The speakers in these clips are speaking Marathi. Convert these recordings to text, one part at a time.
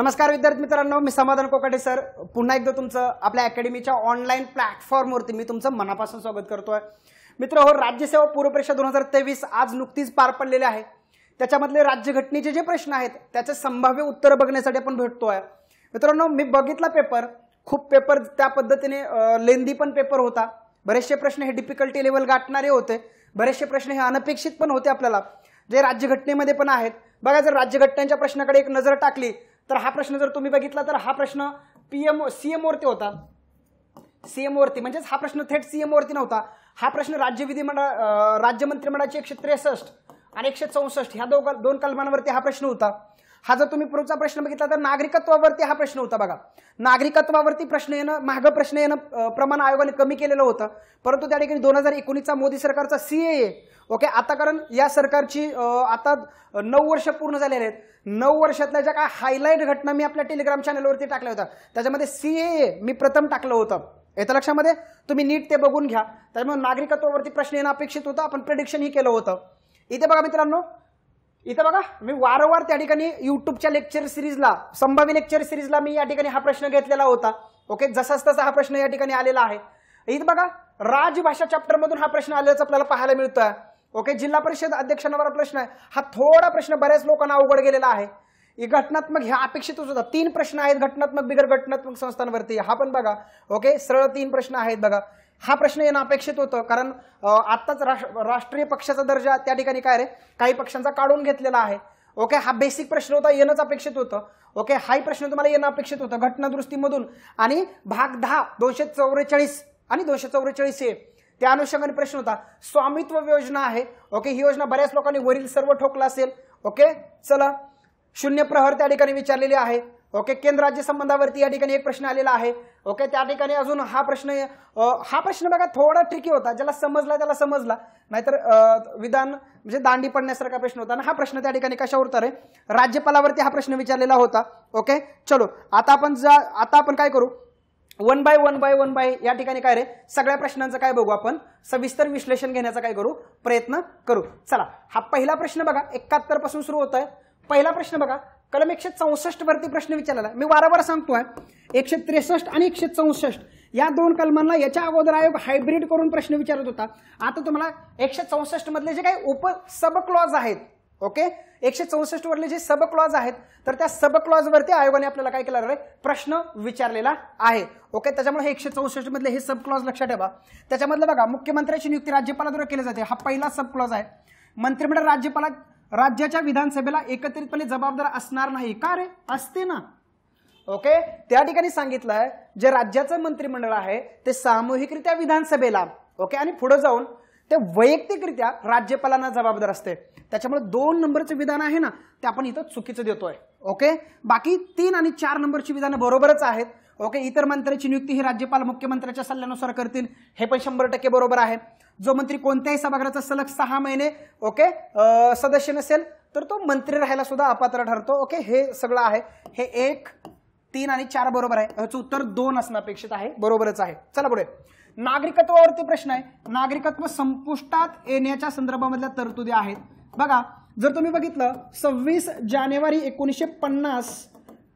नमस्कार विद्यार्थी मित्रांनो मी समाधान कोकाटे सर पुन्हा एकदा तुमचं आपल्या अकॅडमीच्या ऑनलाईन प्लॅटफॉर्मवरती मी तुमचं मनापासून स्वागत करतोय मित्र हो राज्यसेवा पूर्वपरीक्षा दोन हजार तेवीस आज नुकतीच पार पडलेले आहे त्याच्यामधले राज्यघटनेचे जे प्रश्न आहेत त्याचे संभाव्य उत्तर बघण्यासाठी आपण भेटतोय मित्रांनो मी बघितला पेपर खूप पेपर त्या पद्धतीने लेंदी पण पेपर होता बरेचसे प्रश्न हे डिफिकल्टी लेवल गाठणारे होते बरेचसे प्रश्न हे अनपेक्षित पण होते आपल्याला जे राज्यघटनेमध्ये पण आहेत बघा जर राज्यघटनेच्या प्रश्नाकडे एक नजर टाकली तर हा प्रश्न जर तुम्ही बघितला तर हा प्रश्न पीएम सीएम वरती होता सीएम वरती म्हणजेच हा प्रश्न थेट सीएम वरती नव्हता हा प्रश्न राज्य विधिमंडळ राज्य मंत्रिमंडळाचे एकशे त्रेसष्ट आणि एकशे चौसष्ट ह्या दोन दोन कलमांवरती हा प्रश्न होता हा जर तुम्ही पूर्वचा प्रश्न बघितला तर नागरिकत्वावरती हा प्रश्न होता बघा नागरिकत्वावरती प्रश्न येणं महाग प्रश्न येणं प्रमाण आयोगाने कमी केलेलं होतं परंतु त्या ठिकाणी दोन हजार एकोणीसचा मोदी सरकारचा सीएए ओके आता कारण या सरकारची आता नऊ वर्ष पूर्ण झालेले आहेत नऊ वर्षातल्या ज्या काय हायलाईट घटना मी आपल्या टेलिग्राम चॅनलवरती टाकल्या होत्या त्याच्यामध्ये सीएए मी प्रथम टाकलं होतं येत्या लक्षामध्ये तुम्ही नीट ते बघून घ्या त्यामुळे नागरिकत्वावरती प्रश्न येणं अपेक्षित होता आपण प्रेडिक्शन केलं होतं इथे बघा मित्रांनो इथं बघा मी वारंवार त्या ठिकाणी युट्यूबच्या लेक्चर सिरीजला संभाव्य लेक्चर सिरीजला मी या ठिकाणी हा प्रश्न घेतलेला होता ओके जसाच तसा हा प्रश्न या ठिकाणी आलेला आहे इथं बघा राजभाषा चॅप्टरमधून हा प्रश्न आल्याचं आपल्याला पाहायला मिळतोय ओके जिल्हा परिषद अध्यक्षांवर प्रश्न आहे हा थोडा प्रश्न बऱ्याच लोकांना अवघड गेलेला आहे घटनात्मक ह्या अपेक्षितच होता तीन प्रश्न आहेत घटनात्मक बिगर घटनात्मक संस्थांवरती हा पण बघा ओके सरळ तीन प्रश्न आहेत बघा हा प्रश्न येणं अपेक्षित होतं कारण आत्ताच राष्ट्रीय पक्षाचा दर्जा त्या ठिकाणी काय रे काही पक्षांचा काढून घेतलेला आहे ओके हा बेसिक प्रश्न होता येणंच अपेक्षित होतं ओके हाही प्रश्न तुम्हाला येणं अपेक्षित होतं घटनादृष्टीमधून आणि भाग दहा दोनशे चौवेचाळीस आणि दोनशे चौवेचाळीस ए त्या अनुषंगाने प्रश्न होता स्वामित्व योजना आहे ओके ही योजना बऱ्याच लोकांनी वरील सर्व ठोकला असेल ओके चला शून्य प्रहर त्या ठिकाणी विचारलेली आहे ओके केंद्र राज्य संबंधावरती या ठिकाणी एक प्रश्न आलेला आहे ओके त्या ठिकाणी अजून हा प्रश्न हा प्रश्न बघा थोडा ट्रिकी होता ज्याला समजला त्याला समजला नाहीतर विधान म्हणजे दांडी पडण्यासारखा प्रश्न होता ना हा प्रश्न त्या ठिकाणी कशावर तर आहे राज्यपालावरती हा प्रश्न विचारलेला होता ओके चलो आता आपण जा आता आपण काय करू one by one by one by या ठिकाणी काय रे सगळ्या प्रश्नांचं काय बघू आपण सविस्तर विश्लेषण घेण्याचा काय करू प्रयत्न करू चला हा पहिला प्रश्न बघा एकाहत्तर पासून सुरू होत पहिला प्रश्न बघा कलम एकशे चौसष्ट वरती प्रश्न विचारलेला मी वारंवार सांगतोय एकशे त्रेसष्ट आणि एकशे चौसष्ट या दोन कलमांना याच्या अगोदर आयोग हायब्रिड करून प्रश्न विचारत होता आता तुम्हाला एकशे चौसष्ट मधले जे काही उप सब क्लॉज आहेत ओके एकशे चौसष्ट वरले जे सब क्लॉज आहेत तर त्या सब क्लॉज वरती आयोगाने आपल्याला काय केलं रे प्रश्न विचारलेला आहे ओके त्याच्यामुळे हे एकशे चौसष्ट मधले हे सब क्लॉज लक्षात ठेवा त्याच्यामधलं बघा मुख्यमंत्र्याची नियुक्ती राज्यपालाद्वारे केली जाते हा पहिला सब क्लॉज आहे मंत्रिमंडळ राज्यपाला राज्याच्या विधानसभेला एकत्रितपणे जबाबदार असणार नाही का रे असते ना ओके त्या ठिकाणी सांगितलं आहे जे राज्याचं मंत्रिमंडळ आहे ते सामूहिकरित्या विधानसभेला ओके आणि पुढे जाऊन ते वैयक्तिकरित्या राज्यपालांना जबाबदार असते त्याच्यामुळे दोन नंबरचं विधान आहे ना ते आपण इथं चुकीचं देतोय ओके बाकी तीन आणि चार नंबरची विधानं बरोबरच आहेत ओके इतर मंत्र्याची नियुक्ती ही राज्यपाल मुख्यमंत्र्याच्या सल्ल्यानुसार करतील हे पण शंभर टक्के बरोबर आहे जो मंत्री कोणत्याही सभागृहाचा सलग सहा महिने ओके सदस्य नसेल तर तो मंत्री राहायला सुद्धा अपात्र ठरतो ओके हे सगळं आहे हे एक तीन आणि चार बरोबर आहे ह्याचं उत्तर दोन असणं अपेक्षित आहे बरोबरच आहे चला पुढे नागरिकत्वावरती प्रश्न आहे नागरिकत्व संपुष्टात येण्याच्या संदर्भामधल्या तरतुदी आहेत बघा जर तुम्ही बघितलं सव्वीस जानेवारी एकोणीसशे पन्नास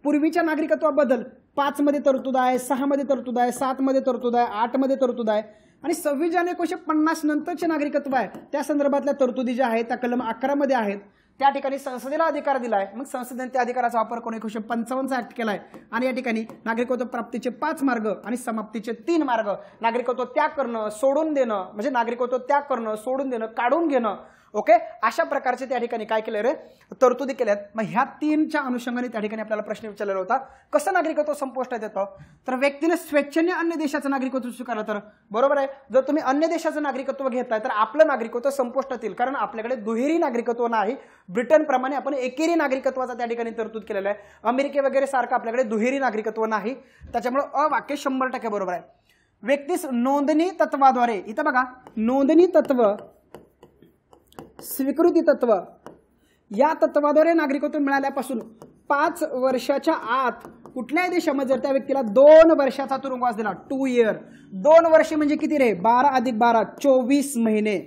पूर्वीच्या नागरिकत्वाबद्दल पाचमध्ये तरतूद आहे सहामध्ये तरतूद आहे सातमध्ये तरतूद आहे आठमध्ये तरतूद आहे आणि सव्वीस जानेवारी एकोणीसशे पन्नास नंतरचे नागरिकत्व आहे त्या संदर्भातल्या तरतुदी ज्या आहेत त्या कलम अकरामध्ये आहेत त्या ठिकाणी संसदेला अधिकार दिलाय मग संसदेने त्या अधिकाराचा वापर करून एकोणीशे पंचावन्नचा ऍक्ट केलाय आणि या ठिकाणी नागरिकत्व प्राप्तीचे पाच मार्ग आणि समाप्तीचे तीन मार्ग नागरिकत्व त्याग करणं सोडून देणं म्हणजे नागरिकत्व त्याग करणं सोडून देणं काढून घेणं ओके अशा प्रकारचे त्या ठिकाणी काय केलं रे तरतुदी केल्यात मग ह्या तीनच्या अनुषंगाने त्या ठिकाणी आपल्याला प्रश्न विचारलेला होता कसं नागरिकत्व संपुष्टात येतं तर व्यक्तीने स्वेच्छेने अन्य देशाचं नागरिकत्व स्वीकारलं तर बरोबर आहे जर तुम्ही अन्य देशाचं नागरिकत्व घेताय तर आपलं नागरिकत्व संपुष्टात येईल कारण आपल्याकडे दुहेरी नागरिकत्व नाही ब्रिटनप्रमाणे आपण एकेरी नागरिकत्वाचा त्या ठिकाणी तरतूद केलेला आहे अमेरिके वगैरे सारखं आपल्याकडे दुहेरी नागरिकत्व नाही त्याच्यामुळे अ वाक्य शंभर टक्के बरोबर आहे व्यक्तीस नोंदणी तत्वाद्वारे इथं बघा नोंदणी तत्व स्वीकृती तत्व या तत्वाद्वारे नागरिकत्व मिळाल्यापासून पाच वर्षाच्या आत कुठल्याही देशामध्ये जर त्या व्यक्तीला दोन वर्षाचा तुरुंगवास दिला टू इयर दोन वर्षे म्हणजे किती रे बारा अधिक बारा चोवीस महिने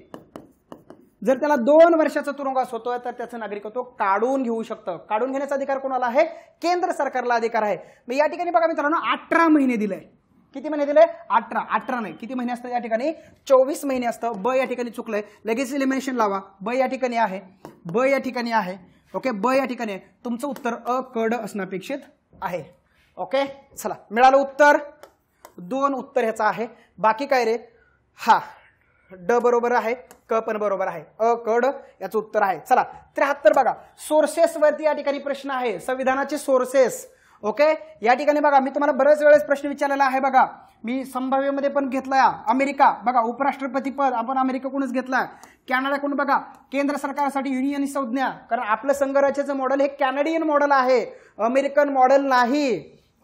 जर त्याला दोन वर्षाचा तुरुंगवास होतोय तर त्याचं नागरिकत्व काढून घेऊ शकतं काढून घेण्याचा अधिकार कोणाला आहे केंद्र सरकारला अधिकार आहे मग या ठिकाणी बघा मित्रांनो अठरा महिने दिले किती महिने दिले अठरा अठरा नाही किती महिने असतात या ठिकाणी चोवीस महिने असतं ब या ठिकाणी चुकलंय लगेच इलिमिनेशन लावा ब या ठिकाणी आहे ब या ठिकाणी आहे ओके ब या ठिकाणी आहे तुमचं उत्तर अ कड असणं अपेक्षित आहे ओके चला मिळालं उत्तर दोन उत्तर ह्याचं आहे बाकी काय रे हा ड बरोबर आहे क पण बरोबर आहे अ कड याचं उत्तर आहे चला त्र्याहत्तर बघा सोर्सेस वरती या ठिकाणी प्रश्न आहे संविधानाचे सोर्सेस ओके या ठिकाणी बघा मी तुम्हाला बरेच वेळेस प्रश्न विचारलेला आहे बघा मी संभाव्यमध्ये पण घेतला अमेरिका बघा उपराष्ट्रपती पद आपण अमेरिका घेतलाय घेतला कोण बघा केंद्र सरकारसाठी युनियन संज्ञा कारण आपलं संघराज्याचं मॉडेल हे कॅनडियन मॉडेल आहे अमेरिकन मॉडेल नाही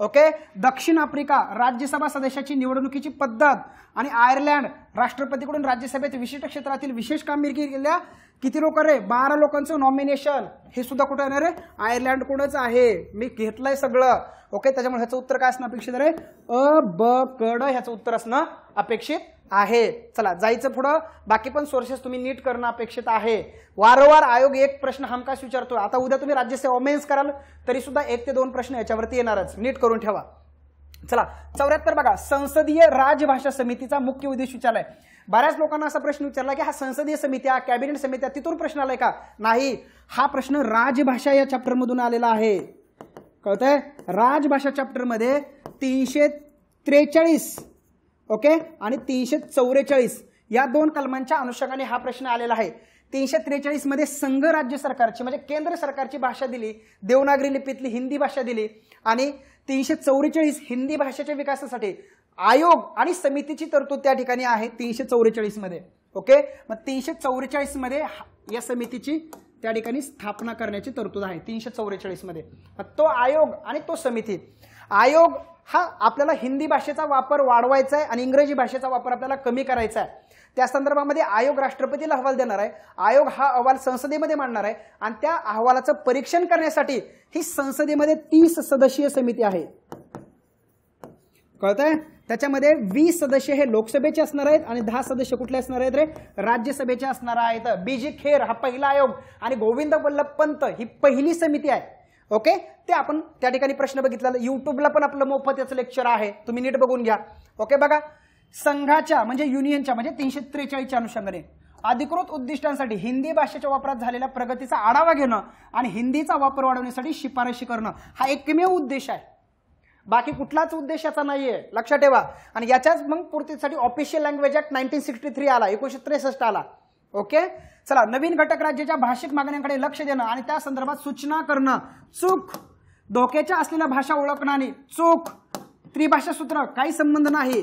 ओके दक्षिण आफ्रिका राज्यसभा सदस्याची निवडणुकीची पद्धत आणि आयर्लंड राष्ट्रपतीकडून राज्यसभेत विशिष्ट क्षेत्रातील विशेष कामगिरी केल्या किती लोक रे बारा लोकांचं नॉमिनेशन हे सुद्धा कुठे येणार आहे कोणच आहे मी घेतलंय सगळं ओके त्याच्यामुळे ह्याचं उत्तर काय असणं अपेक्षित आहे अ ब कड ह्याचं उत्तर असणं अपेक्षित आहे चला जायचं पुढं बाकी पण सोर्सेस तुम्ही नीट करणं अपेक्षित आहे वारंवार आयोग एक प्रश्न हमकास विचारतो आता उद्या तुम्ही राज्यसेवा मेन्स कराल तरी सुद्धा एक ते दोन प्रश्न याच्यावरती येणारच नीट करून ठेवा चला चौऱ्याहत्तर बघा संसदीय राजभाषा समितीचा मुख्य उद्देश विचारलाय बऱ्याच लोकांना असा प्रश्न विचारला की हा संसदीय समित्या कॅबिनेट समित्या तिथून प्रश्न आलाय का नाही हा प्रश्न राजभाषा या चॅप्टरमधून आलेला आहे कळतंय राजभाषा चॅप्टरमध्ये तीनशे त्रेचाळीस ओके आणि तीनशे चौवेचाळीस या दोन कलमांच्या अनुषंगाने हा प्रश्न आलेला आहे तीनशे त्रेचाळीसमध्ये संघ राज्य सरकारची म्हणजे केंद्र सरकारची भाषा दिली देवनागरी लिपीतली हिंदी भाषा दिली आणि तीनशे चौवेचाळीस हिंदी भाषेच्या विकासासाठी आयोग आणि समितीची तरतूद त्या ठिकाणी आहे तीनशे मध्ये ओके मग तीनशे मध्ये या समितीची त्या ठिकाणी स्थापना करण्याची तरतूद आहे तीनशे चौवेचाळीसमध्ये मग तो आयोग आणि तो समिती आयोग हा आपल्याला हिंदी भाषेचा वापर वाढवायचा आहे आणि इंग्रजी भाषेचा वापर आपल्याला कमी करायचा आहे त्या संदर्भामध्ये आयोग राष्ट्रपतीला अहवाल देणार आहे आयोग हा अहवाल संसदेमध्ये मांडणार आहे आणि त्या अहवालाचं परीक्षण करण्यासाठी ही संसदेमध्ये तीस सदस्यीय समिती आहे आहे त्याच्यामध्ये वीस सदस्य हे लोकसभेचे असणार आहेत आणि दहा सदस्य कुठले असणार आहेत रे राज्यसभेचे असणार आहेत बीजी खेर हा पहिला आयोग आणि गोविंद वल्लभ पंत ही पहिली समिती आहे ओके ते आपण त्या ठिकाणी प्रश्न बघितला युट्यूबला पण आपलं मोफत याचं लेक्चर आहे तुम्ही नीट बघून घ्या ओके बघा संघाच्या म्हणजे युनियनच्या म्हणजे तीनशे त्रेचाळीसच्या अनुषंगाने अधिकृत उद्दिष्टांसाठी हिंदी भाषेच्या वापरात झालेल्या प्रगतीचा आढावा घेणं आणि हिंदीचा वापर वाढवण्यासाठी शिफारशी करणं हा एकमेव उद्देश आहे बाकी कुठलाच उद्देश याचा नाहीये लक्षात ठेवा आणि याच्याच मग पूर्तीसाठी official language act nineteen sixty three आला एकोणीशे त्रेसष्ट आला ओके चला नवीन घटक राज्याच्या भाषिक मागण्यांकडे लक्ष देणं आणि त्या संदर्भात सूचना करणं चूक धोक्याच्या असलेल्या भाषा ओळखणं चूक त्रिभाषा सूत्र काही संबंध नाही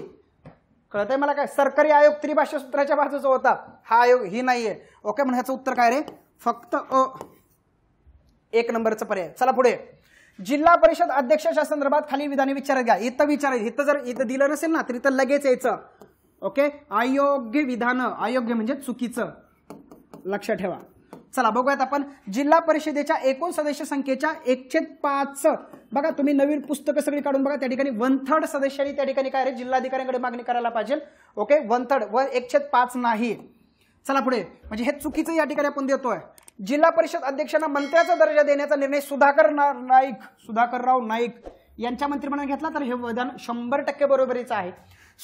कळतंय मला काय सरकारी आयोग त्रिभाषा सूत्राच्या बाजूचा होता हा आयोग ही नाहीये ओके म्हणून ह्याचं उत्तर काय रे फक्त अ एक नंबरचं पर्याय चला पुढे जिल्हा परिषद अध्यक्षाच्या संदर्भात खाली विधाने विचारत घ्या इथं विचारायचं इथं जर इथं दिलं नसेल ना तर इथं लगेच यायचं ओके अयोग्य विधान अयोग्य म्हणजे चुकीचं लक्ष ठेवा चला बघूयात आपण जिल्हा परिषदेच्या एकूण सदस्य संख्येच्या एकशे पाच बघा तुम्ही नवीन पुस्तकं सगळी काढून बघा त्या ठिकाणी वन थर्ड सदस्यांनी त्या ठिकाणी काय जिल्हाधिकाऱ्यांकडे मागणी करायला पाहिजे ओके वन थर्ड व एकशे पाच नाही चला पुढे म्हणजे हे चुकीचं या ठिकाणी आपण देतोय जिल्हा परिषद अध्यक्षांना मंत्र्याचा दर्जा देण्याचा निर्णय सुधाकर नाईक सुधाकरराव नाईक यांच्या मंत्रिमंडळाने घेतला तर हे विधान शंभर टक्के बरोबरीचं आहे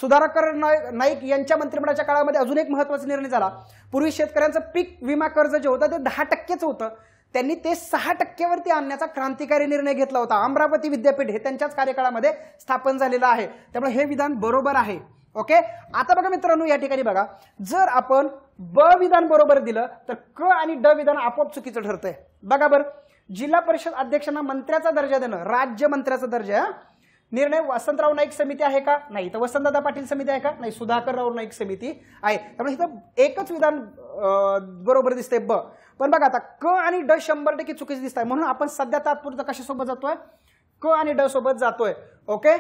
सुधाकर नाईक यांच्या मंत्रिमंडळाच्या काळामध्ये अजून एक महत्वाचा निर्णय झाला पूर्वी शेतकऱ्यांचं पीक विमा कर्ज जे होतं ते दहा टक्केच होतं त्यांनी ते सहा टक्क्यावरती आणण्याचा क्रांतिकारी निर्णय घेतला होता अमरावती विद्यापीठ हे त्यांच्याच कार्यकाळामध्ये स्थापन झालेलं आहे त्यामुळे हे विधान बरोबर आहे ओके आता बघा मित्रांनो या ठिकाणी बघा जर आपण ब विधान बरोबर दिलं तर क आणि ड विधान आपोआप चुकीचं ठरतंय बघा बरं जिल्हा परिषद अध्यक्षांना मंत्र्याचा दर्जा देणं राज्य मंत्र्याचा दर्जा निर्णय वसंतराव नाईक समिती आहे का नाही तर वसंतदादा पाटील समिती आहे का नाही सुधाकरराव नाईक समिती आहे त्यामुळे इथं एकच विधान बरोबर दिसतंय ब पण बघा आता क आणि ड शंभर टक्के चुकीचं दिसत आहे म्हणून आपण सध्या तात्पुरता कशासोबत जातोय क आणि ड सोबत जातोय ओके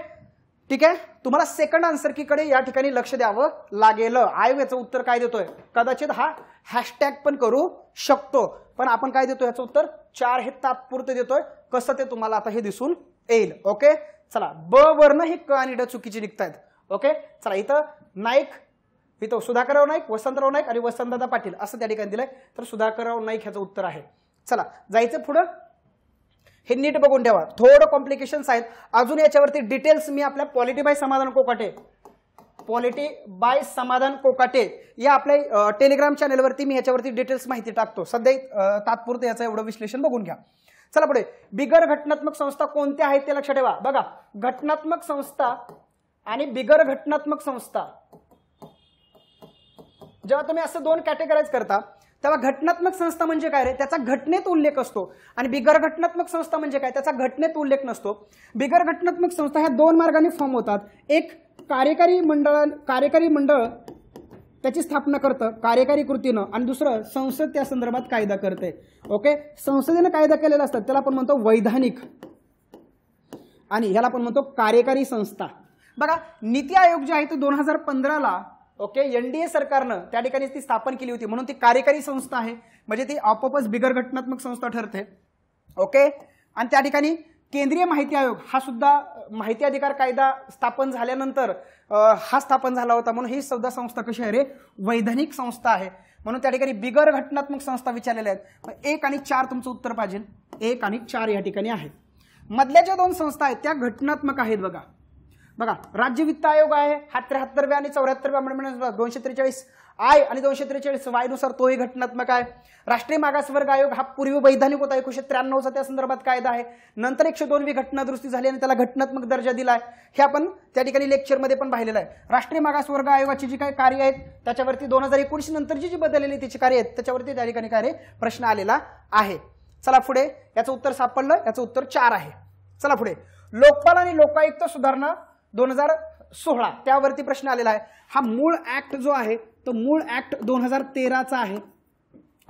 ठीक आहे तुम्हाला सेकंड आन्सर कीकडे या ठिकाणी लक्ष द्यावं लागेल आयोग याचं उत्तर काय देतोय कदाचित हा हॅशटॅग पण करू शकतो पण आपण काय देतो याचं उत्तर चार हे तात्पुरते देतोय कसं ते तुम्हाला आता हे दिसून येईल ओके चला ब वर्ण हे क आणि ड चुकीचे निघतायत ओके चला इथं नाईक इथं सुधाकरराव नाईक वसंतराव नाईक आणि वसंतदादा पाटील असं त्या ठिकाणी दिलंय तर सुधाकरराव नाईक ह्याचं उत्तर आहे चला जायचं पुढं हे नीट बघून ठेवा थोडं कॉम्प्लिकेशन्स आहेत अजून याच्यावरती डिटेल्स मी आपल्या पॉलिटी बाय समाधान कोकाटे पॉलिटी बाय समाधान कोकाटे या आपल्या टेलिग्राम चॅनेलवरती मी याच्यावरती डिटेल्स माहिती टाकतो सध्या तात्पुरतं याचं एवढं विश्लेषण बघून घ्या चला पुढे बिगर घटनात्मक संस्था कोणत्या आहेत ते लक्ष ठेवा बघा घटनात्मक संस्था आणि बिगर घटनात्मक संस्था जेव्हा तुम्ही असं दोन कॅटेगराईज करता तेव्हा घटनात्मक संस्था म्हणजे काय रे त्याचा घटनेत उल्लेख असतो आणि बिगर घटनात्मक संस्था म्हणजे काय त्याचा घटनेत उल्लेख नसतो बिगर घटनात्मक संस्था ह्या दोन मार्गाने फॉर्म होतात एक कार्यकारी मंडळ कार्यकारी मंडळ त्याची स्थापना करतं कार्यकारी कृतीनं आणि दुसरं संसद त्या संदर्भात कायदा करते ओके संसदेनं कायदा केलेला असतात त्याला आपण म्हणतो वैधानिक आणि ह्याला आपण म्हणतो कार्यकारी संस्था बघा नीती आयोग जे आहे तो दोन हजार पंधराला ओके एनडीए सरकारनं त्या ठिकाणी ती स्थापन केली होती म्हणून ती कार्यकारी संस्था आहे म्हणजे ती आपोआपच बिगर घटनात्मक संस्था ठरते ओके आणि त्या ठिकाणी केंद्रीय माहिती आयोग हा सुद्धा माहिती अधिकार कायदा स्थापन झाल्यानंतर हा स्थापन झाला होता म्हणून ही सुद्धा संस्था कशी आहे रे वैधानिक संस्था आहे म्हणून त्या ठिकाणी बिगर घटनात्मक संस्था विचारलेल्या आहेत एक आणि चार तुमचं उत्तर पाहिजे एक आणि चार या ठिकाणी आहेत मधल्या ज्या दोन संस्था आहेत त्या घटनात्मक आहेत बघा बघा राज्य वित्त आयोग आहे हा त्र्याहत्तरव्या आणि चौऱ्याहत्तरव्या म्हणून दोनशे त्रेचाळीस आय आणि दोनशे त्रेचाळीस वायनुसार तोही घटनात्मक आहे राष्ट्रीय मागासवर्ग आयोग हा पूर्वी वैधानिक होता एकोणीशे त्र्याण्णवचा त्या संदर्भात कायदा आहे नंतर एकशे दोनवी घटना दुरुस्ती झाली आणि त्याला घटनात्मक दर्जा दिला आहे हे आपण त्या ठिकाणी लेक्चरमध्ये पण पाहिलेलं आहे राष्ट्रीय मागासवर्ग आयोगाची जी काही कार्य आहेत त्याच्यावरती दोन हजार एकोणीस नंतरची जी बदललेली त्याची कार्य आहेत त्याच्यावरती त्या ठिकाणी कार्य प्रश्न आलेला आहे चला पुढे याचं उत्तर सापडलं याचं उत्तर चार आहे चला पुढे लोकपाल आणि लोकायुक्त सुधारणा दोन हजार सोळा त्यावरती प्रश्न आलेला आहे हा मूळ ऍक्ट जो आहे तो मूळ ऍक्ट दोन हजार तेराचा आहे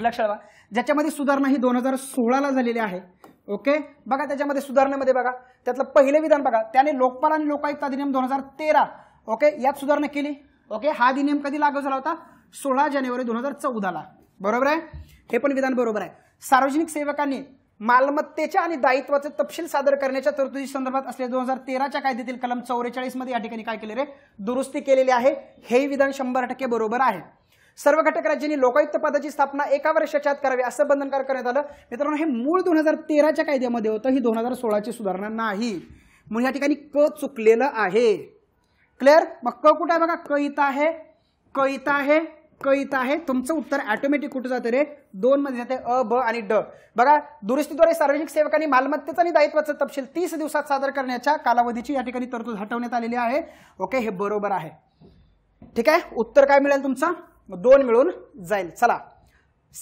लक्षात ठेवा ज्याच्यामध्ये सुधारणा ही दोन हजार सोळाला झालेली आहे ओके बघा त्याच्यामध्ये सुधारणेमध्ये बघा त्यातलं पहिलं विधान बघा त्याने लोकपाल आणि लोकायुक्त अधिनियम दोन हजार तेरा ओके यात सुधारणा केली ओके हा अधिनियम कधी लागू झाला होता सोळा जानेवारी दोन हजार चौदाला बरोबर आहे हे पण विधान बरोबर आहे सार्वजनिक सेवकांनी मालमत्तेच्या आणि दायित्वाचे तपशील सादर करण्याच्या तरतुदी संदर्भात असलेल्या दोन हजार तेराच्या कायद्यातील कलम चौवेचाळीस मध्ये या ठिकाणी काय केले रे दुरुस्ती केलेली आहे हे विधान शंभर टक्के बरोबर आहे सर्व घटक राज्यांनी लोकायुक्त पदाची स्थापना एका वर्षाच्या आत करावी असं बंधनकार करण्यात आलं मित्रांनो हे मूळ दोन हजार तेराच्या कायद्यामध्ये होतं ही दोन हजार सोळाची सुधारणा नाही म्हणून या ठिकाणी क चुकलेलं आहे क्लिअर मग क कुठे आहे बघा क इथं आहे क इथं आहे क इथं आहे तुमचं उत्तर ऑटोमॅटिक कुठं जातं रे दोन मध्ये जाते अ ब आणि ड बघा दुरुस्तीद्वारे सार्वजनिक सेवकांनी मालमत्तेचा आणि दायित्वाचं तपशील तीस दिवसात सादर करण्याच्या कालावधीची या ठिकाणी तरतूद हटवण्यात आलेली आहे ओके हे बरोबर आहे ठीक आहे उत्तर काय मिळेल तुमचं दोन मिळून जाईल चला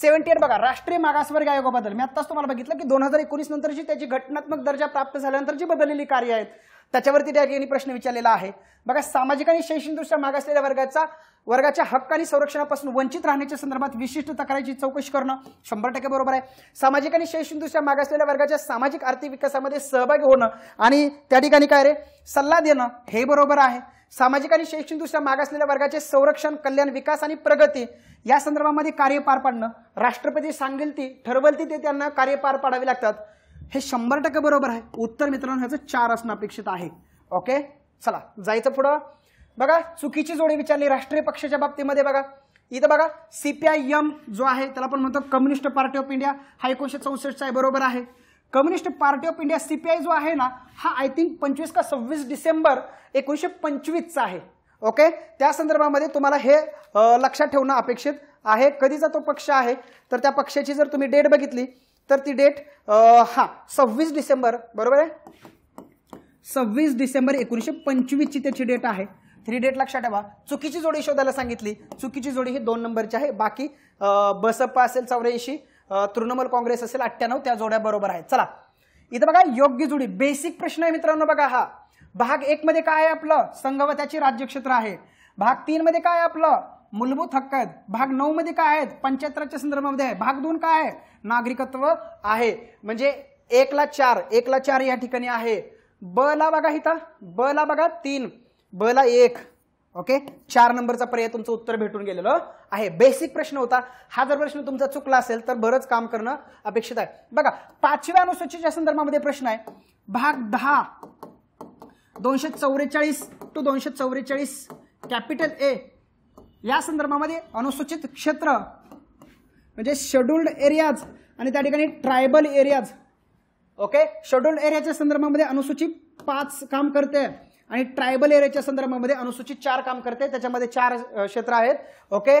सेव्हन्टी एट बघा राष्ट्रीय मागासवर्ग आयोगाबद्दल मी आत्ताच तुम्हाला बघितलं की दोन हजार एकोणीस नंतरची त्याची घटनात्मक दर्जा प्राप्त झाल्यानंतर जी बदललेली कार्य आहेत त्याच्यावरती त्या ठिकाणी प्रश्न विचारलेला आहे बघा सामाजिक आणि शैक्षणिकदृष्ट्या मागासलेल्या वर्गाचा वर्गाच्या हक्क आणि संरक्षणापासून वंचित राहण्याच्या संदर्भात विशिष्ट तक्रारीची चौकशी करणं शंभर टक्के बरोबर आहे सामाजिक आणि शैक्षणिकदृष्ट्या मागासलेल्या वर्गाच्या सामाजिक आर्थिक विकासामध्ये सहभागी होणं आणि त्या ठिकाणी काय रे सल्ला देणं हे बरोबर आहे सामाजिक आणि शैक्षणिकदृष्ट्या मागासलेल्या वर्गाचे संरक्षण कल्याण विकास आणि प्रगती या संदर्भामध्ये कार्य पार पाडणं राष्ट्रपती सांगेल ती ठरवल ती ते त्यांना कार्य पार पाडावी लागतात हे शंभर टक्के बरोबर आहे उत्तर मित्रांनो ह्याचं चार असणं अपेक्षित आहे ओके चला जायचं पुढं बघा चुकीची जोडी विचारली राष्ट्रीय पक्षाच्या बाबतीमध्ये बघा इथं बघा सीपीआयएम जो आहे त्याला आपण म्हणतो कम्युनिस्ट पार्टी ऑफ इंडिया हा एकोणीसशे चौसष्टचा आहे बरोबर आहे communist party of India CPI जो आहे ना हा आय थिंक पंचवीस का सव्वीस डिसेंबर एकोणीसशे पंचवीसचा आहे ओके त्या संदर्भामध्ये तुम्हाला हे लक्षात ठेवणं अपेक्षित आहे कधीचा तो पक्ष आहे तर त्या पक्षाची जर तुम्ही डेट बघितली तर ती डेट हा सव्वीस डिसेंबर बरोबर आहे सव्वीस डिसेंबर एकोणीसशे पंचवीसची त्याची डेट आहे थ्री डेट लक्षात ठेवा चुकीची जोडी शोधायला सांगितली चुकीची जोडी ही दोन नंबरची आहे बाकी बसप्पा असेल चौऱ्याऐंशी तृणमूल काँग्रेस असेल अठ्ठ्याण्णव त्या जोड्या बरोबर आहेत चला इथं बघा योग्य जोडी बेसिक प्रश्न आहे मित्रांनो बघा हा भाग एक मध्ये काय आहे आपलं संघ राज्यक्षेत्र आहे भाग तीन मध्ये काय आहे आपलं मूलभूत हक्क आहेत भाग नऊ मध्ये काय आहेत पंच्याहत्तराच्या संदर्भामध्ये आहे भाग दोन काय आहे नागरिकत्व आहे म्हणजे एकला चार एकला चार या ठिकाणी आहे ब ला बघा इथं ब ला बघा तीन ब ला एक ओके चार नंबरचा पर्याय तुमचं उत्तर भेटून गेलेलं आहे बेसिक प्रश्न होता हा जर प्रश्न तुमचा चुकला असेल तर बरंच काम करणं अपेक्षित आहे बघा पाचव्या अनुसूचीच्या संदर्भामध्ये प्रश्न आहे भाग दहा दोनशे चौवेचाळीस टू दोनशे चौवेचाळीस कॅपिटल ए या संदर्भामध्ये अनुसूचित क्षेत्र म्हणजे शेड्युल्ड एरियाज आणि त्या ठिकाणी ट्रायबल एरियाज ओके शेड्युल्ड एरियाच्या संदर्भामध्ये अनुसूचित पाच काम करते आणि ट्रायबल एरियाच्या संदर्भामध्ये अनुसूचित चार काम करते त्याच्यामध्ये चार क्षेत्र आहेत okay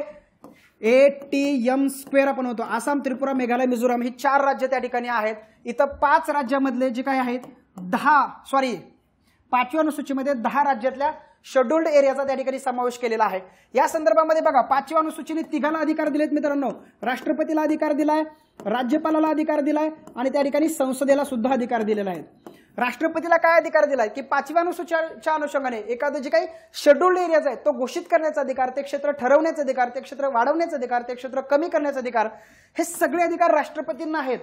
A T M square आपण होतो आसाम त्रिपुरा मेघालय मिझोराम ही चार राज्य त्या ठिकाणी आहेत इथं पाच राज्यामधले जे काही आहेत दहा सॉरी पाचव्या अनुसूचीमध्ये दहा राज्यातल्या शेड्युल्ड एरियाचा त्या ठिकाणी समावेश केलेला आहे या संदर्भामध्ये बघा पाचव्या अनुसूचीने तिघाला अधिकार दिलेत मित्रांनो राष्ट्रपतीला अधिकार दिलाय राज्यपालाला अधिकार दिलाय आणि त्या ठिकाणी संसदेला सुद्धा अधिकार दिलेला आहे राष्ट्रपतीला काय अधिकार दिलाय की पाचव्या अनुसूचीच्या अनुषंगाने एखादं जे काही शेड्युल्ड एरियाज आहेत तो घोषित करण्याचा अधिकार ते क्षेत्र ठरवण्याचा अधिकार ते क्षेत्र वाढवण्याचा अधिकार ते क्षेत्र कमी करण्याचा अधिकार हे सगळे अधिकार राष्ट्रपतींना आहेत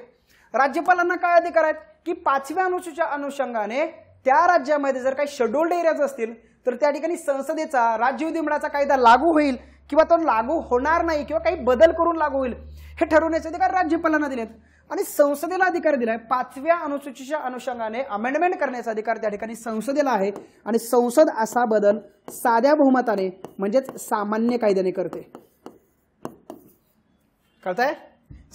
राज्यपालांना काय अधिकार आहेत की पाचव्या अनुसूचीच्या अनुषंगाने त्या राज्यामध्ये जर काही शेड्युल्ड एरियाज असतील तर त्या ठिकाणी संसदेचा राज्य विधिमंडळाचा कायदा लागू होईल किंवा तो लागू होणार नाही किंवा काही बदल करून लागू होईल हे ठरवण्याचे अधिकार राज्यपालांना दिलेत आणि संसदेला अधिकार दिलाय पाचव्या अनुसूचीच्या अनुषंगाने अमेंडमेंट करण्याचा अधिकार त्या ठिकाणी संसदेला आहे आणि संसद असा बदल साध्या बहुमताने म्हणजेच सामान्य कायद्याने करते कळतंय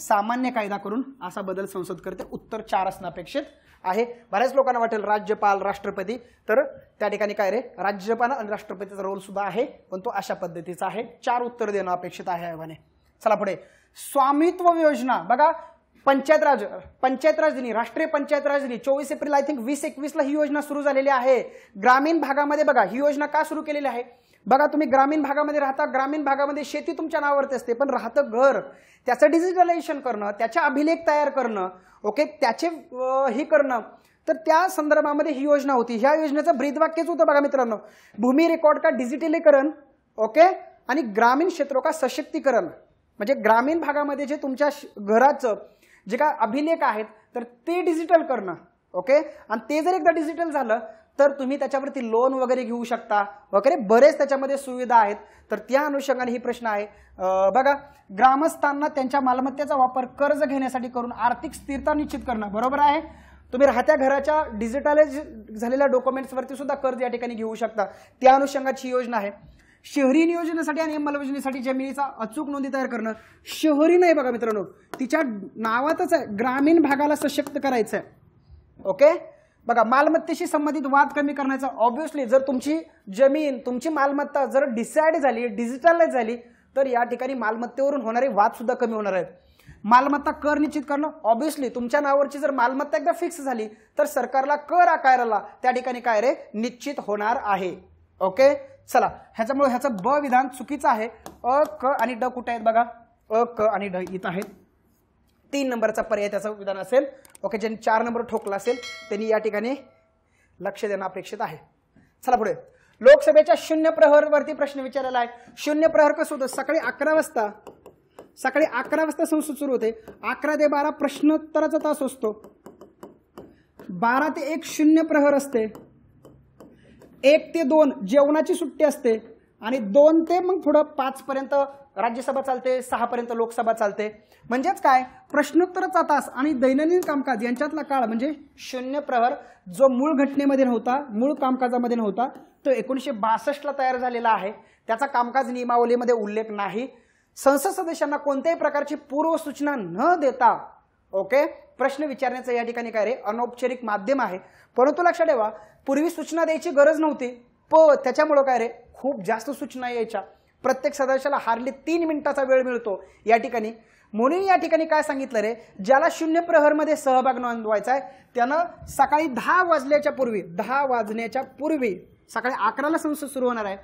सामान्य कायदा करून असा बदल संसद करते उत्तर चार असणं अपेक्षित आहे बऱ्याच लोकांना वाटेल राज्यपाल राष्ट्रपती तर त्या ठिकाणी काय रे राज्यपाल आणि राष्ट्रपतीचा रोल सुद्धा आहे पण तो अशा पद्धतीचा आहे चार उत्तर देणं अपेक्षित आहे आयोगाने चला पुढे स्वामित्व योजना बघा पंचायत राज पंचायत राज दिनी राष्ट्रीय पंचायत राज दिनी चोवीस एप्रिल आय थिंक वीस एकवीसला ही योजना सुरू झालेली आहे ग्रामीण भागामध्ये बघा ही योजना का सुरू केलेली आहे बघा तुम्ही ग्रामीण भागामध्ये राहता ग्रामीण भागामध्ये शेती तुमच्या नावावरती असते पण राहतं घर त्याचं डिजिटलायझेशन करणं त्याचा अभिलेख तयार करणं ओके त्याचे हे करणं तर त्या संदर्भामध्ये ही योजना होती ह्या योजनेचं ब्रीदवाक्यच होतं बघा मित्रांनो भूमी रेकॉर्ड का डिजिटलीकरण ओके आणि ग्रामीण क्षेत्र का सशक्तीकरण म्हणजे ग्रामीण भागामध्ये जे तुमच्या घराचं जे काय अभिलेख आहेत तर ते डिजिटल करणं ओके आणि ते जर एकदा डिजिटल झालं तर तुम्ही त्याच्यावरती लोन वगैरे घेऊ शकता वगैरे बरेच त्याच्यामध्ये सुविधा आहेत तर त्या अनुषंगाने ही प्रश्न आहे बघा ग्रामस्थांना त्यांच्या मालमत्तेचा वापर कर्ज घेण्यासाठी करून आर्थिक स्थिरता निश्चित करणं बरोबर आहे तुम्ही राहत्या घराच्या डिजिटलाइज झालेल्या डॉक्युमेंट्सवरती सुद्धा कर्ज या ठिकाणी घेऊ शकता त्या अनुषंगाची योजना आहे शहरी नियोजनासाठी आणि अंमलबजावणीसाठी जमिनीचा अचूक नोंदी तयार करणं शहरी नाही बघा मित्रांनो तिच्या नावातच आहे ग्रामीण भागाला सशक्त करायचं आहे ओके बघा मालमत्तेशी संबंधित वाद कमी करण्याचा ऑब्व्हियसली जर तुमची जमीन तुमची मालमत्ता जर डिसाईड झाली डिजिटलाइज झाली तर या ठिकाणी मालमत्तेवरून होणारे वाद सुद्धा कमी होणार आहेत मालमत्ता कर निश्चित करणं ऑब्व्हियसली तुमच्या नावावरची जर मालमत्ता एकदा फिक्स झाली तर सरकारला कर आकाराला त्या ठिकाणी काय रे निश्चित होणार आहे ओके चला ह्याच्यामुळे ह्याचं ब विधान चुकीचं आहे अ क आणि ड कुठे आहेत बघा अ क आणि ड इथं आहेत तीन नंबरचा पर्याय त्याचं विधान असेल ओके ज्यांनी चार नंबर ठोकला असेल त्यांनी या ठिकाणी लक्ष देणं अपेक्षित आहे चला पुढे लोकसभेच्या शून्य प्रहरवरती प्रश्न विचारलेला आहे शून्य प्रहर कसं होतं सकाळी अकरा वाजता सकाळी अकरा वाजता संसद सुरू होते अकरा ते बारा प्रश्नोत्तराचा तास असतो बारा ते एक शून्य प्रहर असते एक ते दोन जेवणाची सुट्टी असते आणि दोन ते मग थोडं पर्यंत राज्यसभा चालते सहापर्यंत लोकसभा चालते म्हणजेच काय प्रश्नोत्तरचा तास आणि दैनंदिन कामकाज यांच्यातला काळ म्हणजे शून्य प्रहर जो मूळ घटनेमध्ये नव्हता मूळ कामकाजामध्ये नव्हता तो एकोणीसशे बासष्टला तयार झालेला आहे त्याचा कामकाज नियमावलीमध्ये उल्लेख नाही संसद सदस्यांना कोणत्याही प्रकारची पूर्वसूचना न देता ओके प्रश्न विचारण्याचं या ठिकाणी काय रे अनौपचारिक माध्यम आहे परंतु लक्षात ठेवा पूर्वी सूचना द्यायची गरज नव्हती प त्याच्यामुळं काय रे खूप जास्त सूचना यायच्या प्रत्येक सदस्याला हार्डली तीन मिनिटाचा वेळ मिळतो या ठिकाणी म्हणून या ठिकाणी काय सांगितलं रे ज्याला शून्य प्रहरमध्ये सहभाग नोंदवायचा आहे त्यानं सकाळी दहा वाजल्याच्या पूर्वी दहा वाजण्याच्या पूर्वी सकाळी अकराला संसद सुरू होणार आहे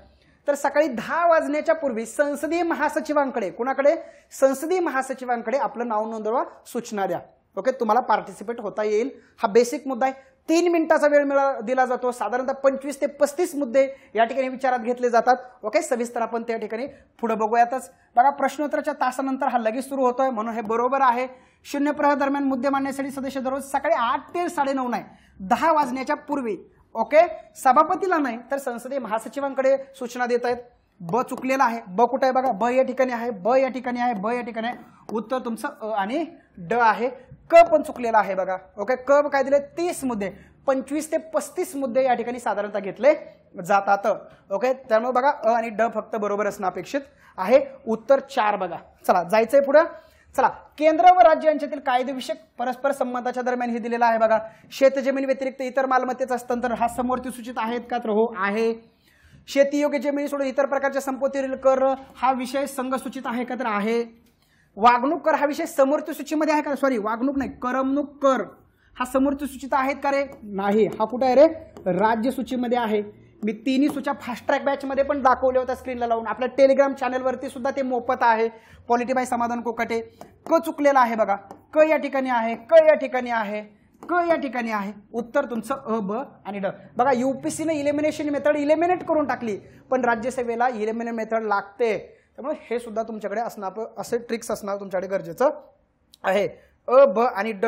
तर सकाळी दहा वाजण्याच्या पूर्वी संसदीय महासचिवांकडे कुणाकडे संसदीय महासचिवांकडे आपलं नाव नोंदवा सूचना द्या ओके तुम्हाला पार्टिसिपेट होता येईल हा बेसिक मुद्दा आहे तीन मिनिटाचा वेळ मिळा दिला जातो साधारणतः पंचवीस ते पस्तीस मुद्दे या ठिकाणी विचारात घेतले जातात ओके सविस्तर आपण त्या ठिकाणी पुढे बघूयातच बघा प्रश्नोत्तराच्या तासानंतर हा लगेच सुरू होतोय म्हणून हे बरोबर आहे शून्य प्रह दरम्यान मुद्दे मांडण्यासाठी सदस्य दररोज सकाळी आठ ते नऊ नाही दहा वाजण्याच्या पूर्वी ओके सभापतीला नाही तर संसदीय महासचिवांकडे सूचना देत आहेत ब चुकलेला आहे ब कुठं आहे बघा ब या ठिकाणी आहे ब या ठिकाणी आहे ब या ठिकाणी आहे उत्तर तुमचं अ आणि ड आहे क पण चुकलेला आहे बघा ओके क काय दिले तीस मुद्दे पंचवीस ते पस्तीस मुद्दे या ठिकाणी साधारणतः घेतले जातात ओके त्यामुळे बघा अ आणि ड फक्त बरोबर असणं अपेक्षित आहे उत्तर चार बघा चला आहे पुढं चला केंद्र व राज्य यांच्यातील कायदेविषयक परस्पर संबंधाच्या दरम्यान हे दिलेलं आहे बघा शेतजमीन व्यतिरिक्त इतर मालमत्तेचं हस्तांतरण हा समोरती सूचित आहेत का तर हो आहे शेतीयोग्य जमिनी सोडून इतर प्रकारच्या संपत्तीवरील कर हा विषय संघ सूचित आहे का तर आहे वागणूक कर हा विषय समर्थ सूचीमध्ये आहे का सॉरी वागणूक नाही करमणूक कर हा समर्थ सूचित आहेत का रे नाही हा कुठे आहे रे राज्य सूचीमध्ये आहे मी तिन्ही सूच्या फास्ट ट्रॅक बॅचमध्ये पण दाखवल्या होत्या स्क्रीनला लावून आपल्या टेलिग्राम चॅनलवरती सुद्धा ते मोफत आहे पॉलिटी बाय समाधान कोकटे क चुकलेला आहे बघा क या ठिकाणी आहे क या ठिकाणी आहे क या ठिकाणी आहे उत्तर तुमचं अ ब आणि ड बघा सीनं इलेमिनेशन मेथड इलेमिनेट करून टाकली पण राज्यसेवेला इलेमिनेट मेथड लागते त्यामुळे हे सुद्धा तुमच्याकडे असणार असे ट्रिक्स असणार तुमच्याकडे गरजेचं आहे अ ब आणि ड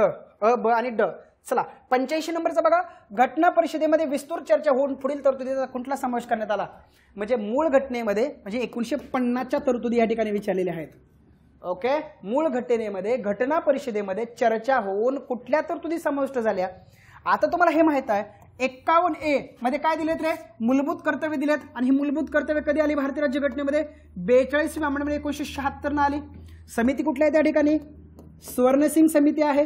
अ ब आणि ड चला पंच्याऐंशी नंबरचा बघा घटना परिषदेमध्ये विस्तृत चर्चा होऊन पुढील तरतुदीचा कुठला समावेश करण्यात आला म्हणजे मूळ घटनेमध्ये म्हणजे एकोणीसशे पन्नासच्या तरतुदी या ठिकाणी विचारलेल्या आहेत ओके मूळ घटनेमध्ये घटना परिषदेमध्ये चर्चा होऊन कुठल्या तरतुदी समाविष्ट झाल्या आता तुम्हाला हे माहित आहे एक्कावन्न ए मध्ये काय दिलेत रे मूलभूत कर्तव्य दिलेत आणि ही मूलभूत कर्तव्य कधी आली भारतीय राज्य घटनेमध्ये बेचाळीस एकोणीशे एकोणीसशे शहात्तर ना आली समिती कुठल्या आहे त्या ठिकाणी स्वर्णसिंग समिती आहे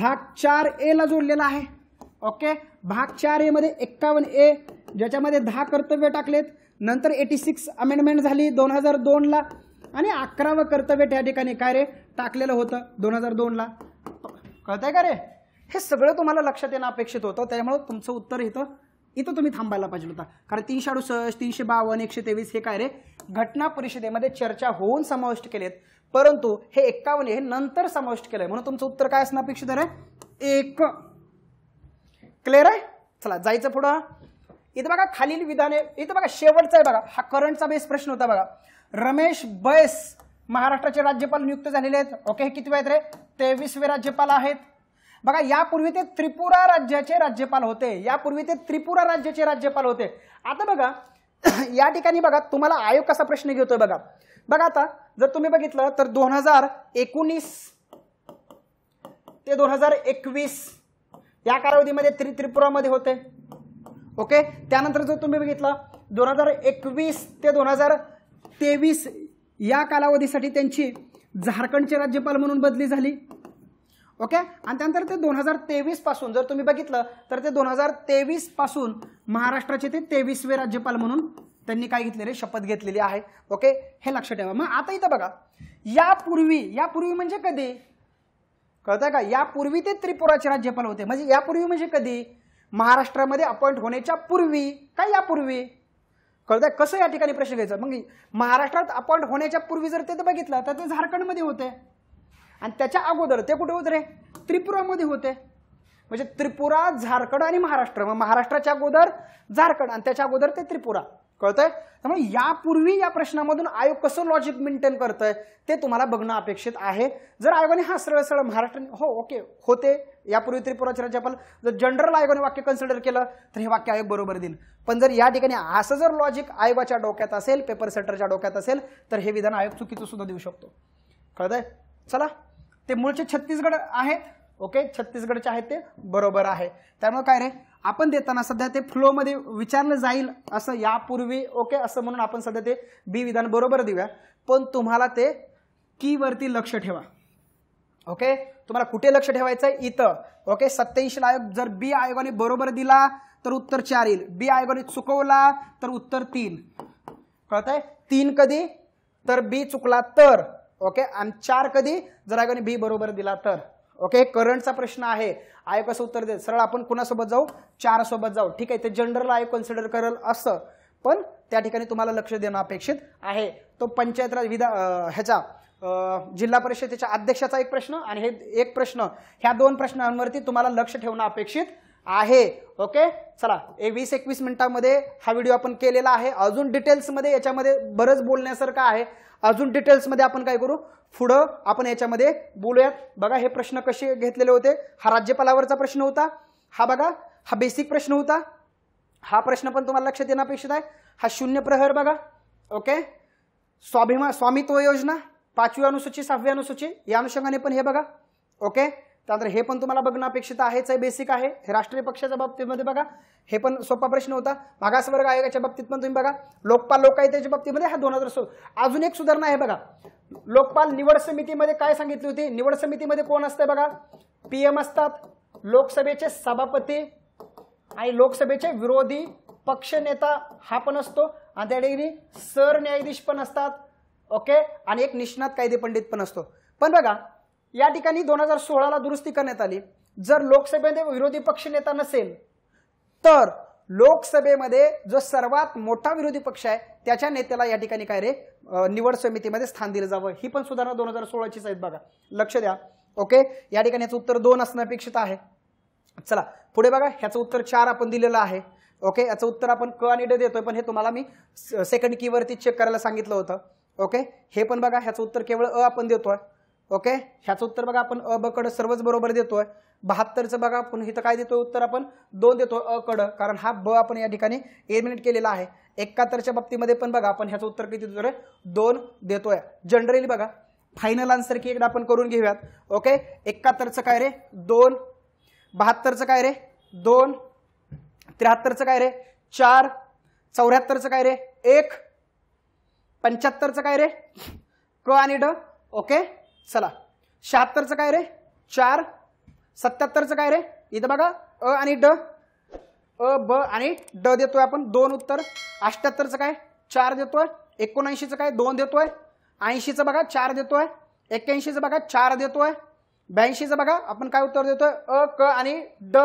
भाग चार ए ला जोडलेला आहे ओके भाग चार ए मध्ये एक्कावन्न ए ज्याच्यामध्ये दहा कर्तव्य टाकलेत नंतर एटी सिक्स अमेंडमेंट झाली दोन हजार दोन ला आणि अकरावं कर्तव्य त्या ठिकाणी काय रे टाकलेलं होतं दोन हजार दोनला कळतंय का रे हे सगळं तुम्हाला लक्षात येणं अपेक्षित होतं त्यामुळं तुमचं उत्तर इथं इथं तुम्ही थांबायला पाहिजे होता कारण तीनशे अडुसष्ट तीनशे बावन्न एकशे तेवीस हे काय रे घटना परिषदेमध्ये चर्चा होऊन समाविष्ट केलेत परंतु हे एक्कावन्न हे नंतर समाविष्ट केलंय म्हणून तुमचं उत्तर काय असणं अपेक्षित आहे एक क्लिअर आहे चला जायचं पुढं इथं बघा खालील विधाने इथं बघा शेवटचा आहे बघा हा करंटचा बेस प्रश्न होता बघा रमेश बैस महाराष्ट्राचे राज्यपाल नियुक्त झालेले आहेत ओके हे किती आहेत रे तेवीसवे राज्यपाल आहेत बघा यापूर्वी ते त्रिपुरा राज्याचे राज्यपाल होते यापूर्वी ते त्रिपुरा राज्याचे राज्यपाल होते आता बघा या ठिकाणी बघा तुम्हाला आयोग कसा प्रश्न घेतोय बघा बघा आता जर तुम्ही बघितलं तर दोन हजार एकोणीस ते दोन हजार एकवीस या कालावधीमध्ये त्रि त्रिपुरामध्ये होते ओके त्यानंतर जर तुम्ही बघितलं दोन हजार एकवीस ते दोन हजार तेवीस या कालावधीसाठी त्यांची झारखंडचे राज्यपाल म्हणून बदली झाली ओके आणि त्यानंतर ते दोन हजार तेवीस पासून जर तुम्ही बघितलं तर ते दोन हजार तेवीस पासून महाराष्ट्राचे ते तेवीसवे राज्यपाल म्हणून त्यांनी काय घेतलेले शपथ घेतलेली आहे ओके हे लक्षात ठेवा मग आता इथं बघा यापूर्वी यापूर्वी म्हणजे कधी कळतंय का यापूर्वी ते त्रिपुराचे राज्यपाल होते म्हणजे यापूर्वी म्हणजे कधी महाराष्ट्रामध्ये अपॉइंट होण्याच्या पूर्वी काय यापूर्वी कळतंय कसं या ठिकाणी प्रश्न घ्यायचा मग महाराष्ट्रात अपॉइंट होण्याच्या पूर्वी जर ते बघितलं तर ते झारखंडमध्ये होते आणि त्याच्या अगोदर ते कुठे होते रे त्रिपुरामध्ये होते म्हणजे त्रिपुरा झारखंड आणि महाराष्ट्र मग महाराष्ट्राच्या अगोदर झारखंड आणि त्याच्या अगोदर ते त्रिपुरा कळतंय त्यामुळे यापूर्वी या प्रश्नामधून आयोग कसं लॉजिक मेंटेन करतंय ते तुम्हाला बघणं अपेक्षित आहे जर आयोगाने हा सरळ सरळ महाराष्ट्र हो ओके होते यापूर्वी त्रिपुराचे राज्यपाल जर जनरल आयोगाने वाक्य कन्सिडर केलं तर हे वाक्य आयोग बरोबर देईल पण जर या ठिकाणी असं जर लॉजिक आयोगाच्या डोक्यात असेल पेपर सेटरच्या डोक्यात असेल तर हे विधान आयोग चुकीचं सुद्धा देऊ शकतो कळतंय चला ते मूळचे छत्तीसगड आहेत ओके छत्तीसगडचे आहेत ते बरोबर आहे त्यामुळे काय रे आपण देताना सध्या ते फ्लोमध्ये विचारलं जाईल असं यापूर्वी ओके असं म्हणून आपण सध्या ते बी विधान बरोबर देऊया पण तुम्हाला ते वरती लक्ष ठेवा ओके तुम्हाला कुठे लक्ष ठेवायचं आहे इथं ओके सत्याऐंशी आयोग जर बी आयोगाने बरोबर दिला तर उत्तर चार येईल बी आयोगाने चुकवला तर उत्तर तीन कळत आहे तीन कधी तर बी चुकला तर ओके आणि चार कधी जर आयोगाने बी बरोबर दिला तर ओके करंटचा प्रश्न आहे आयोग असं उत्तर देत सरळ आपण कुणासोबत जाऊ चार सोबत जाऊ ठीक आहे ते जनरल आयोग कन्सिडर करल असं पण त्या ठिकाणी तुम्हाला लक्ष देणं अपेक्षित आहे तो पंचायत राज विधा ह्याचा जिल्हा परिषदेच्या अध्यक्षाचा एक प्रश्न आणि हे एक प्रश्न ह्या दोन प्रश्नांवरती तुम्हाला लक्ष ठेवणं अपेक्षित आहे ओके चला एक वीस एकवीस मिनिटांमध्ये हा व्हिडिओ आपण केलेला आहे अजून डिटेल्समध्ये याच्यामध्ये बरंच बोलण्यासारखं आहे अजून डिटेल्समध्ये आपण काय करू पुढं आपण याच्यामध्ये बोलूयात बघा हे प्रश्न कसे घेतलेले होते हा राज्यपालावरचा प्रश्न होता हा बघा हा बेसिक प्रश्न होता हा प्रश्न पण तुम्हाला लक्षात येणं अपेक्षित आहे हा शून्य प्रहर बघा ओके स्वाभिमा स्वामित्व योजना पाचवी अनुसूची सहावी अनुसूची या अनुषंगाने पण हे बघा ओके त्यानंतर हे पण तुम्हाला बघणं अपेक्षित आहेच आहे बेसिक आहे हे राष्ट्रीय पक्षाच्या बाबतीमध्ये बघा हे पण सोपा प्रश्न होता मागासवर्ग आयोगाच्या बाबतीत पण तुम्ही बघा लोकपाल लोकायत्याच्या बाबतीमध्ये हा दोन हजार सो अजून एक सुधारणा आहे बघा लोकपाल निवड समितीमध्ये काय सांगितली होती निवड समितीमध्ये कोण असते बघा पीएम असतात लोकसभेचे सभापती आणि लोकसभेचे विरोधी पक्षनेता हा पण असतो आणि त्या ठिकाणी सरन्यायाधीश पण असतात ओके आणि एक निष्णात कायदे पंडित पण असतो पण बघा या ठिकाणी दोन हजार सोळाला दुरुस्ती करण्यात आली जर लोकसभेमध्ये विरोधी पक्ष नेता नसेल तर लोकसभेमध्ये जो सर्वात मोठा विरोधी पक्ष आहे त्याच्या नेत्याला या ठिकाणी काय रे निवड समितीमध्ये स्थान दिलं जावं ही पण सुधारणा दोन हजार सोळाचीच आहेत बघा लक्ष द्या ओके या ठिकाणी याचं उत्तर दोन असणं अपेक्षित आहे चला पुढे बघा ह्याचं उत्तर चार आपण दिलेलं आहे ओके याचं उत्तर आपण क आणि ड देतोय पण हे तुम्हाला मी सेकंड की वरती चेक करायला सांगितलं होतं ओके हे पण बघा ह्याचं उत्तर केवळ अ आपण देतोय ओके ह्याचं उत्तर बघा आपण अ ब कड सर्वच बरोबर देतोय बहात्तरचं बघा आपण इथं काय देतोय उत्तर आपण दोन देतो अ कड कारण हा ब आपण या ठिकाणी एलिमिनेट केलेला आहे एकाहत्तरच्या बाबतीमध्ये पण बघा आपण ह्याचं उत्तर किती देतोय दोन देतोय जनरली बघा फायनल आन्सर की एकदा आपण करून घेऊयात ओके एकाहत्तरचं काय रे दोन बहात्तरचं काय रे दोन त्र्याहत्तरचं काय रे चार चौऱ्याहत्तरचं काय रे एक पंच्याहत्तरचं काय रे क आणि ड ओके चला शहात्तरचं काय रे चार सत्याहत्तरचं काय रे इथं बघा अ आणि ड अ ब आणि ड देतोय आपण दोन उत्तर अष्ट्याहत्तरचं काय चार देतोय च काय दोन देतोय ऐंशीचं बघा चार देतोय च बघा चार देतोय ब्याऐंशीचं बघा आपण काय उत्तर देतोय अ क आणि ड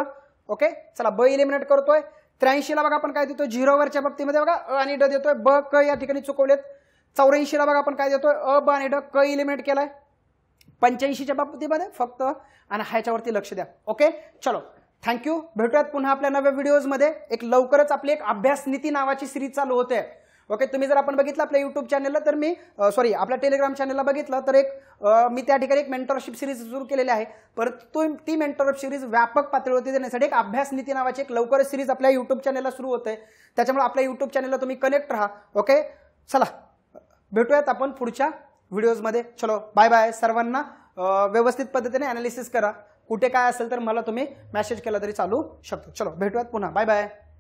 ओके चला ब इलिमिनेट करतोय त्र्याऐंशीला बघा आपण काय देतोय झिरोवरच्या बाबतीमध्ये बघा अ आणि ड देतोय ब क या ठिकाणी चुकवलेत चौऱ्याऐंशीला बघा आपण काय देतोय अ ब आणि ड क इलिमिनेट केलाय पंच्याऐंशीच्या बाबतीमध्ये फक्त आणि ह्याच्यावरती लक्ष द्या ओके चलो थँक्यू भेटूयात पुन्हा आपल्या नव्या व्हिडिओजमध्ये एक लवकरच आपली एक अभ्यास नीती नावाची सिरीज चालू होते ओके तुम्ही जर आपण बघितलं आपल्या युट्यूब चॅनलला तर मी सॉरी आपल्या टेलिग्राम चॅनलला बघितलं तर एक मी त्या ठिकाणी एक मेंटरशिप सिरीज सुरू केलेली आहे परंतु ती मेंटरशिप सिरीज व्यापक पातळीवरती देण्यासाठी एक अभ्यास नीती नावाची एक लवकरच सिरीज आपल्या युट्यूब चॅनलला सुरू होते त्याच्यामुळे आपल्या युट्यूब चॅनलला तुम्ही कनेक्ट राहा ओके चला भेटूयात आपण पुढच्या व्हिडिओजमध्ये चलो बाय बाय सर्वांना व्यवस्थित पद्धतीने ॲनालिसिस करा कुठे काय असेल तर मला तुम्ही मेसेज केला तरी चालू शकतो चलो भेटूयात पुन्हा बाय बाय